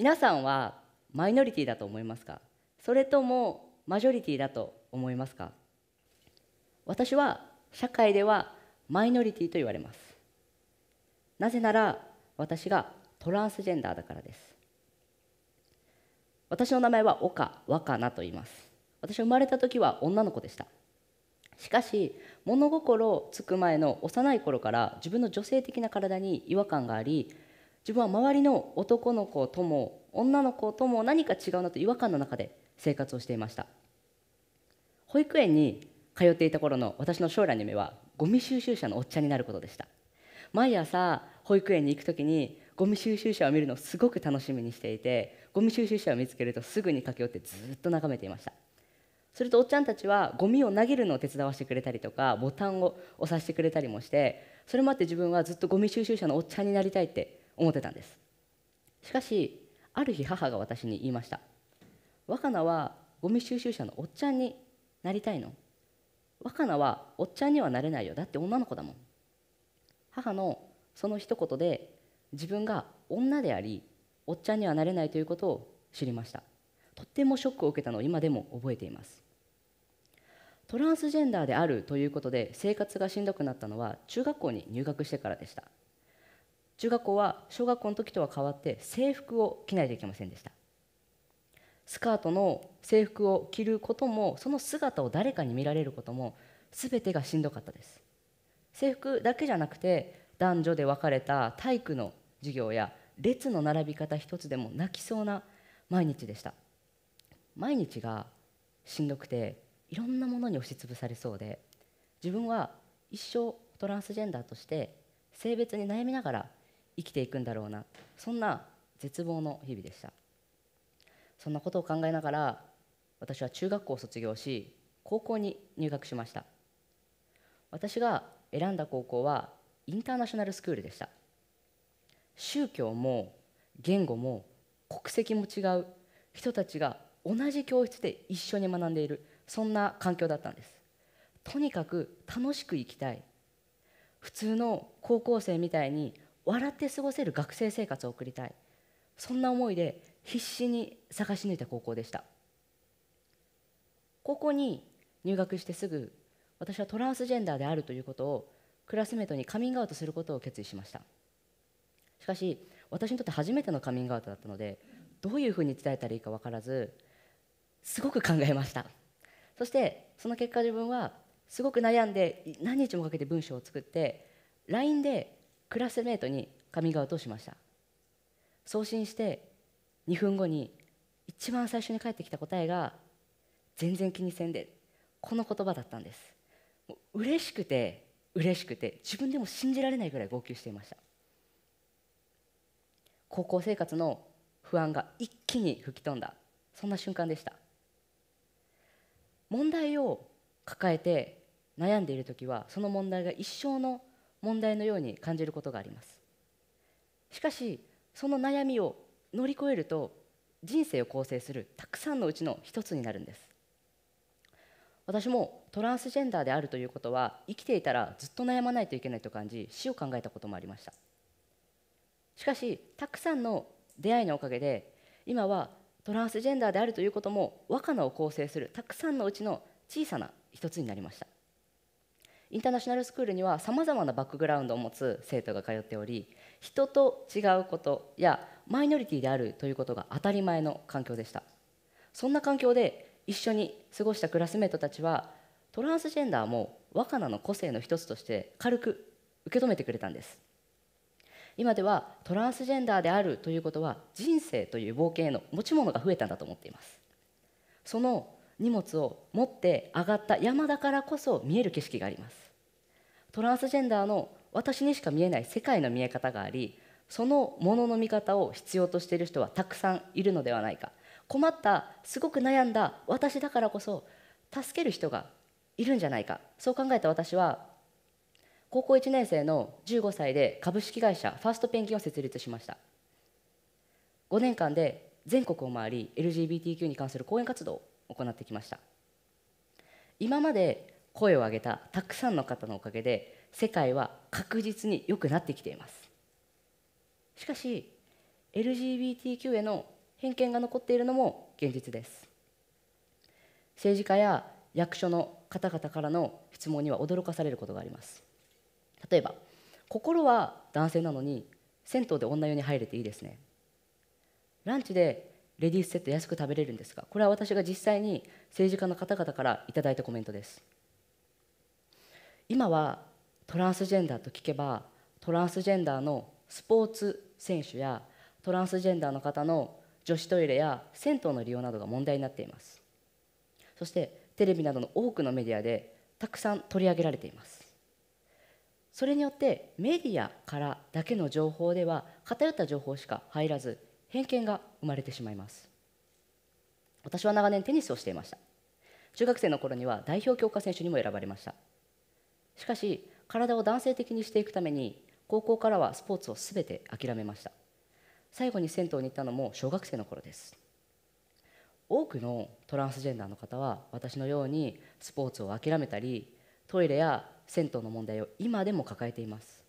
皆さんはマイノリティだと思いますかそれともマジョリティだと思いますか私は社会ではマイノリティと言われますなぜなら私がトランスジェンダーだからです私の名前は岡若菜と言います私は生まれた時は女の子でしたしかし物心つく前の幼い頃から自分の女性的な体に違和感があり自分は周りの男の子とも女の子とも何か違うなと違和感の中で生活をしていました保育園に通っていた頃の私の将来の夢はゴミ収集車のおっちゃんになることでした毎朝保育園に行く時にゴミ収集車を見るのをすごく楽しみにしていてゴミ収集車を見つけるとすぐに駆け寄ってずっと眺めていましたするとおっちゃんたちはゴミを投げるのを手伝わせてくれたりとかボタンを押させてくれたりもしてそれもあって自分はずっとゴミ収集車のおっちゃんになりたいって思ってたんですしかしある日母が私に言いました「若菜はゴミ収集車のおっちゃんになりたいの若菜はおっちゃんにはなれないよだって女の子だもん」母のその一言で自分が女でありおっちゃんにはなれないということを知りましたとってもショックを受けたのを今でも覚えていますトランスジェンダーであるということで生活がしんどくなったのは中学校に入学してからでした中学校は小学校の時とは変わって制服を着ないといけませんでしたスカートの制服を着ることもその姿を誰かに見られることも全てがしんどかったです制服だけじゃなくて男女で分かれた体育の授業や列の並び方一つでも泣きそうな毎日でした毎日がしんどくていろんなものに押しつぶされそうで自分は一生トランスジェンダーとして性別に悩みながら生きていくんだろうなそんな絶望の日々でしたそんなことを考えながら私は中学校を卒業し高校に入学しました私が選んだ高校はインターナショナルスクールでした宗教も言語も国籍も違う人たちが同じ教室で一緒に学んでいるそんな環境だったんですとにかく楽しく生きたい普通の高校生みたいに笑って過ごせる学生生活を送りたいそんな思いで必死に探し抜いた高校でした高校に入学してすぐ私はトランスジェンダーであるということをクラスメートにカミングアウトすることを決意しましたしかし私にとって初めてのカミングアウトだったのでどういうふうに伝えたらいいか分からずすごく考えましたそしてその結果自分はすごく悩んで何日もかけて文章を作って LINE でクラスメートにカミングアウトしました送信して2分後に一番最初に返ってきた答えが全然気にせんでこの言葉だったんですもう嬉しくて嬉しくて自分でも信じられないぐらい号泣していました高校生活の不安が一気に吹き飛んだそんな瞬間でした問題を抱えて悩んでいる時はその問題が一生の問題のように感じることがありますしかしその悩みを乗り越えると人生を構成するたくさんのうちの一つになるんです私もトランスジェンダーであるということは生きていたらずっと悩まないといけないと感じ死を考えたこともありましたしかしたくさんの出会いのおかげで今はトランスジェンダーであるということも若菜を構成するたくさんのうちの小さな一つになりましたインターナショナルスクールにはさまざまなバックグラウンドを持つ生徒が通っており人と違うことやマイノリティであるということが当たり前の環境でしたそんな環境で一緒に過ごしたクラスメートたちはトランスジェンダーも若菜の個性の一つとして軽く受け止めてくれたんです今ではトランスジェンダーであるということは人生という冒険への持ち物が増えたんだと思っていますその荷物を持って上がった山だからこそ見える景色がありますトランスジェンダーの私にしか見えない世界の見え方がありそのものの見方を必要としている人はたくさんいるのではないか困ったすごく悩んだ私だからこそ助ける人がいるんじゃないかそう考えた私は高校1年生の15歳で株式会社ファーストペンギンを設立しました5年間で全国を回り LGBTQ に関する講演活動行ってきました今まで声を上げたたくさんの方のおかげで世界は確実に良くなってきていますしかし LGBTQ への偏見が残っているのも現実です政治家や役所の方々からの質問には驚かされることがあります例えば心は男性なのに銭湯で女湯に入れていいですねランチでレディースセット安く食べれるんですかこれは私が実際に政治家の方々からいただいたコメントです今はトランスジェンダーと聞けばトランスジェンダーのスポーツ選手やトランスジェンダーの方の女子トイレや銭湯の利用などが問題になっていますそしてテレビなどの多くのメディアでたくさん取り上げられていますそれによってメディアからだけの情報では偏った情報しか入らず偏見が生まれてしまいます私は長年テニスをしていました中学生の頃には代表強化選手にも選ばれましたしかし体を男性的にしていくために高校からはスポーツを全て諦めました最後に銭湯に行ったのも小学生の頃です多くのトランスジェンダーの方は私のようにスポーツを諦めたりトイレや銭湯の問題を今でも抱えています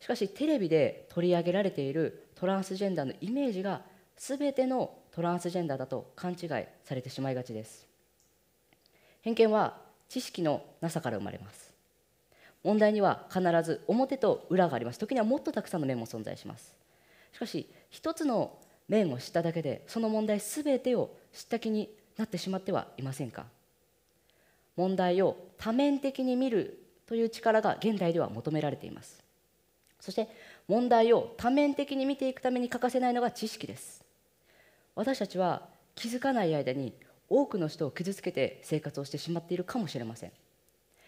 しかしテレビで取り上げられているトランスジェンダーのイメージが全てのトランスジェンダーだと勘違いされてしまいがちです偏見は知識のなさから生まれます問題には必ず表と裏があります時にはもっとたくさんの面も存在しますしかし一つの面を知っただけでその問題全てを知った気になってしまってはいませんか問題を多面的に見るという力が現代では求められていますそして問題を多面的に見ていくために欠かせないのが知識です私たちは気づかない間に多くの人を傷つけて生活をしてしまっているかもしれません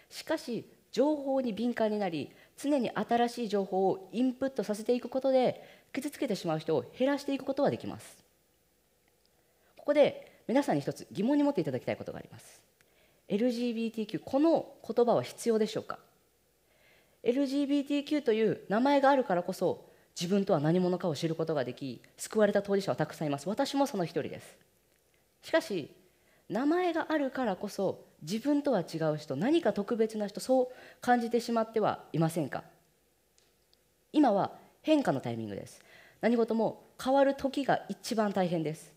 しかし情報に敏感になり常に新しい情報をインプットさせていくことで傷つけてしまう人を減らしていくことはできますここで皆さんに一つ疑問に持っていただきたいことがあります LGBTQ この言葉は必要でしょうか LGBTQ という名前があるからこそ自分とは何者かを知ることができ救われた当事者はたくさんいます私もその一人ですしかし名前があるからこそ自分とは違う人何か特別な人そう感じてしまってはいませんか今は変化のタイミングです何事も変わる時が一番大変です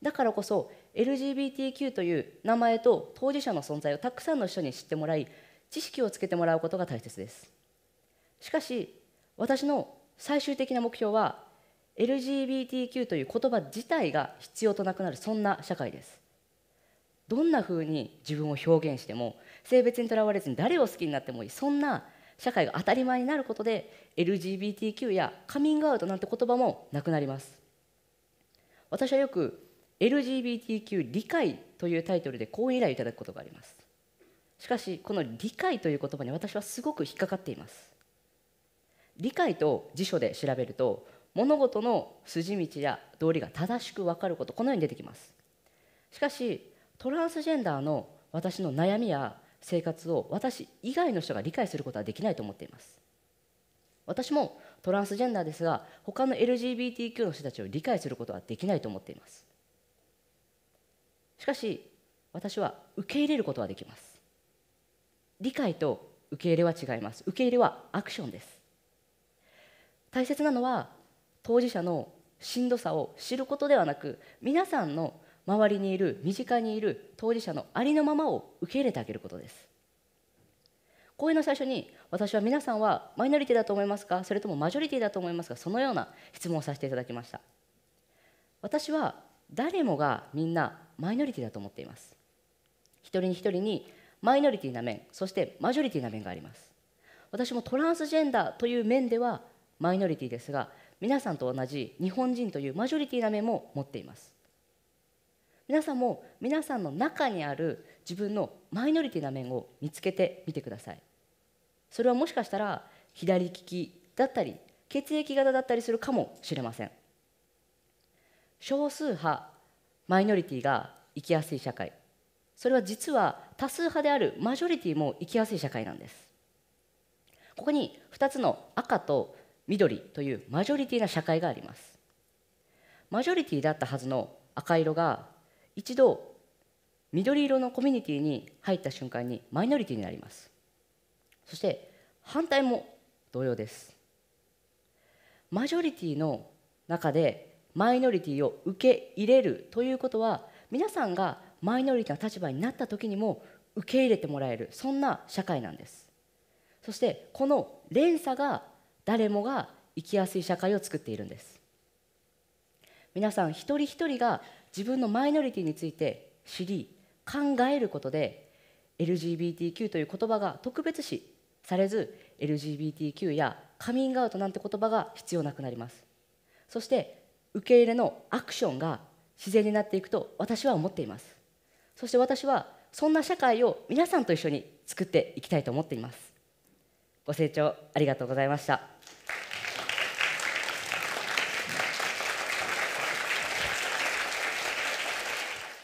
だからこそ LGBTQ という名前と当事者の存在をたくさんの人に知ってもらい知識をつけてもらうことが大切ですしかし私の最終的な目標は LGBTQ という言葉自体が必要となくなるそんな社会ですどんなふうに自分を表現しても性別にとらわれずに誰を好きになってもいいそんな社会が当たり前になることで LGBTQ やカミングアウトなんて言葉もなくなります私はよく LGBTQ 理解というタイトルで講演依頼をいただくことがありますしかしこの理解という言葉に私はすごく引っかかっています理解と辞書で調べると物事の筋道や道理が正しく分かることこのように出てきますしかしトランスジェンダーの私の悩みや生活を私以外の人が理解することはできないと思っています私もトランスジェンダーですが他の LGBTQ の人たちを理解することはできないと思っていますしかし私は受け入れることはできます理解と受け入れは違います受け入れはアクションです大切なのは当事者のしんどさを知ることではなく皆さんの周りにいる身近にいる当事者のありのままを受け入れてあげることです講演の最初に私は皆さんはマイノリティだと思いますかそれともマジョリティだと思いますかそのような質問をさせていただきました私は誰もがみんなマイノリティだと思っています一人に一人にマイノリティな面そしてマジョリティな面があります私もトランスジェンダーという面ではマイノリティですが皆さんと同じ日本人というマジョリティな面も持っています皆さんも皆さんの中にある自分のマイノリティな面を見つけてみてくださいそれはもしかしたら左利きだったり血液型だったりするかもしれません少数派マイノリティが生きやすい社会それは実は多数派であるマジョリティも生きやすい社会なんですここに2つの赤と緑というマジョリティな社会がありますマジョリティだったはずの赤色が一度緑色のコミュニティに入った瞬間にマイノリティになりますそして反対も同様ですマジョリティの中でマイノリティを受け入れるということは皆さんがマイノリティの立場になった時にも受け入れてもらえるそんな社会なんですそしてこの連鎖が誰もが生きやすい社会を作っているんです皆さん一人一人が自分のマイノリティについて知り考えることで LGBTQ という言葉が特別視されず LGBTQ やカミングアウトなんて言葉が必要なくなりますそして受け入れのアクションが自然になっていくと私は思っていますそして私はそんな社会を皆さんと一緒に作っていきたいと思っていますご清聴ありがとうございました